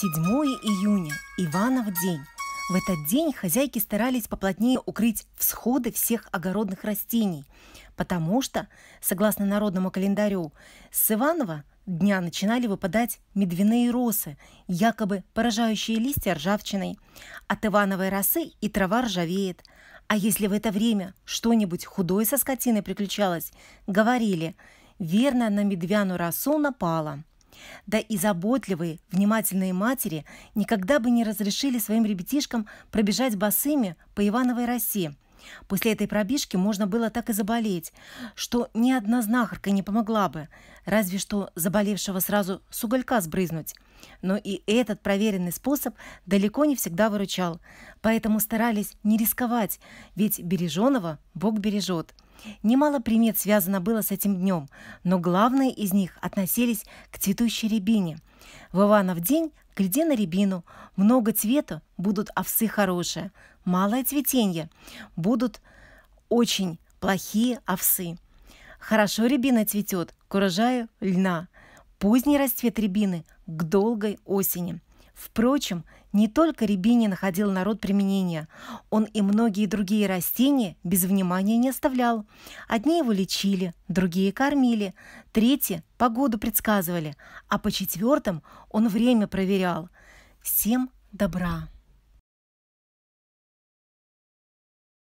7 июня, Иванов день. В этот день хозяйки старались поплотнее укрыть всходы всех огородных растений, потому что, согласно народному календарю, с Иванова дня начинали выпадать медвяные росы, якобы поражающие листья ржавчиной. От Ивановой росы и трава ржавеет. А если в это время что-нибудь худое со скотиной приключалось, говорили, верно на медвяну росу напала – да и заботливые, внимательные матери никогда бы не разрешили своим ребятишкам пробежать босыми по Ивановой России. После этой пробежки можно было так и заболеть, что ни одна знахарка не помогла бы, разве что заболевшего сразу с уголька сбрызнуть. Но и этот проверенный способ далеко не всегда выручал, поэтому старались не рисковать, ведь береженого Бог бережет – Немало примет связано было с этим днем, но главные из них относились к цветущей рябине. В Иванов день гляди на рябину, много цвета будут овсы хорошие, малое цветенье будут очень плохие овсы. Хорошо рябина цветет к урожаю льна. Поздний расцвет рябины к долгой осени. Впрочем, не только рябине находил народ применения. Он и многие другие растения без внимания не оставлял. Одни его лечили, другие кормили, третьи погоду предсказывали, а по четвертым он время проверял. Всем добра!